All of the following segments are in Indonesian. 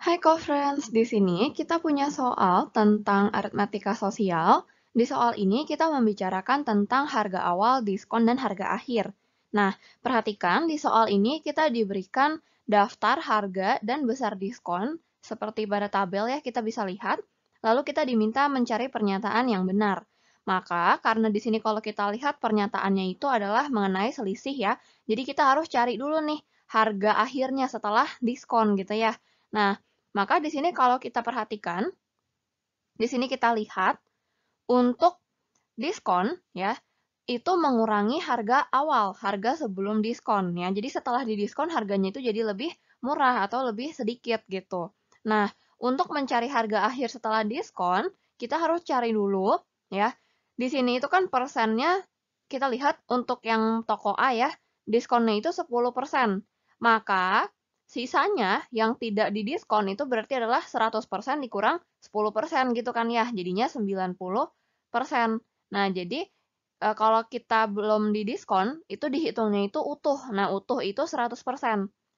Hai co-friends, di sini kita punya soal tentang aritmatika sosial. Di soal ini kita membicarakan tentang harga awal, diskon, dan harga akhir. Nah, perhatikan di soal ini kita diberikan daftar harga dan besar diskon, seperti pada tabel ya kita bisa lihat. Lalu kita diminta mencari pernyataan yang benar. Maka, karena di sini kalau kita lihat pernyataannya itu adalah mengenai selisih ya, jadi kita harus cari dulu nih harga akhirnya setelah diskon gitu ya. Nah, maka di sini kalau kita perhatikan, di sini kita lihat untuk diskon ya, itu mengurangi harga awal, harga sebelum diskon ya. Jadi setelah didiskon harganya itu jadi lebih murah atau lebih sedikit gitu. Nah, untuk mencari harga akhir setelah diskon, kita harus cari dulu ya. Di sini itu kan persennya kita lihat untuk yang toko A ya, diskonnya itu 10%. Maka Sisanya yang tidak didiskon itu berarti adalah 100% dikurang 10% gitu kan ya. Jadinya 90%. Nah, jadi e, kalau kita belum didiskon, itu dihitungnya itu utuh. Nah, utuh itu 100%.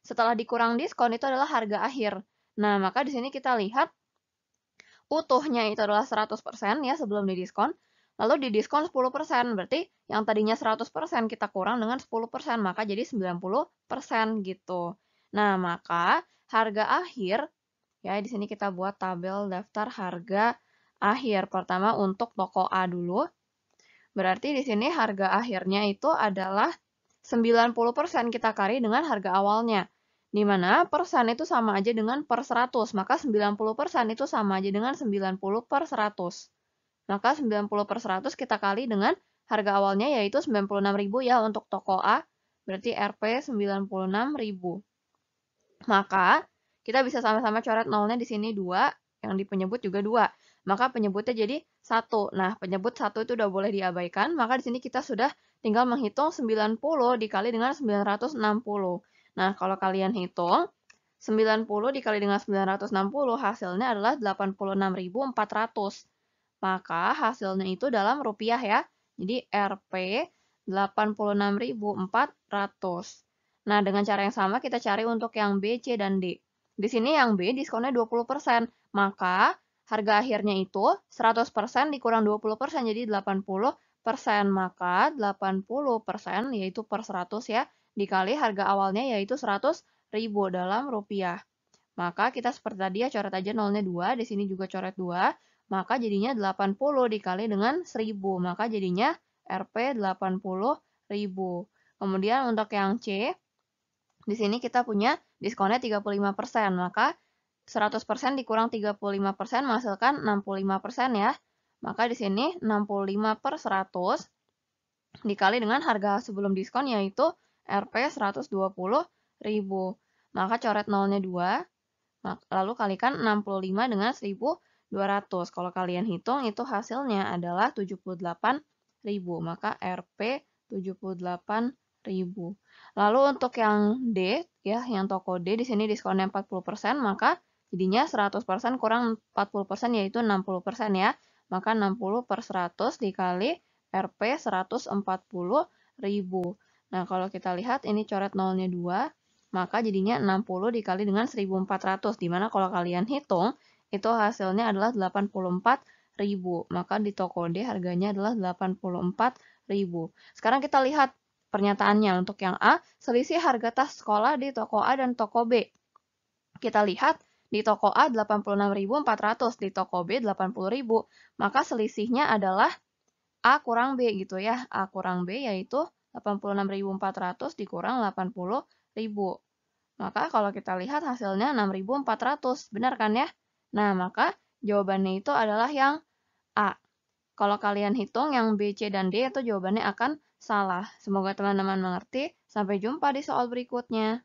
Setelah dikurang diskon itu adalah harga akhir. Nah, maka di sini kita lihat utuhnya itu adalah 100% ya sebelum didiskon. Lalu didiskon 10%, berarti yang tadinya 100% kita kurang dengan 10%, maka jadi 90% gitu. Nah, maka harga akhir, ya di sini kita buat tabel daftar harga akhir. Pertama untuk toko A dulu. Berarti di sini harga akhirnya itu adalah 90% kita kali dengan harga awalnya. Di mana persen itu sama aja dengan per 100. Maka 90% itu sama aja dengan 90 per 100. Maka 90 per 100 kita kali dengan harga awalnya yaitu 96.000 ya untuk toko A. Berarti Rp 96.000. Maka kita bisa sama-sama coret nolnya di sini 2, yang di penyebut juga 2. Maka penyebutnya jadi 1. Nah, penyebut 1 itu sudah boleh diabaikan, maka di sini kita sudah tinggal menghitung 90 dikali dengan 960. Nah, kalau kalian hitung, 90 dikali dengan 960 hasilnya adalah 86.400. Maka hasilnya itu dalam rupiah ya. Jadi RP 86.400. Nah, dengan cara yang sama kita cari untuk yang B, C, dan D. Di sini yang B diskonnya 20%, maka harga akhirnya itu 100% dikurang 20% jadi 80%, maka 80% yaitu per 100 ya, dikali harga awalnya yaitu 100 ribu dalam rupiah. Maka kita seperti tadi ya coret aja nolnya 2, di sini juga coret 2, maka jadinya 80 dikali dengan 1000, maka jadinya Rp 80.000. Kemudian untuk yang C, di sini kita punya diskonnya 35%, maka 100% dikurang 35% menghasilkan 65% ya. Maka di sini 65 per 100 dikali dengan harga sebelum diskon yaitu Rp 120.000. Maka coret nolnya 2, lalu kalikan 65 dengan 1.200. Kalau kalian hitung itu hasilnya adalah 78.000, maka Rp 78.000 ribu. Lalu untuk yang D, ya, yang toko D di sini diskonnya 40%, persen, maka jadinya 100% persen kurang 40% persen yaitu 60% persen ya. Maka 60 per 100 dikali Rp 140 ribu. Nah, kalau kita lihat ini coret nolnya 2, maka jadinya 60 dikali dengan 1400, dimana kalau kalian hitung, itu hasilnya adalah 84 ribu. Maka di toko D harganya adalah 84 ribu. Sekarang kita lihat pernyataannya. Untuk yang A, selisih harga tas sekolah di toko A dan toko B. Kita lihat di toko A 86.400, di toko B 80.000, maka selisihnya adalah A kurang B gitu ya. A kurang B yaitu 86.400 dikurang 80.000. Maka kalau kita lihat hasilnya 6.400, benar kan ya? Nah, maka jawabannya itu adalah yang A. Kalau kalian hitung yang B, C, dan D itu jawabannya akan salah. Semoga teman-teman mengerti. Sampai jumpa di soal berikutnya.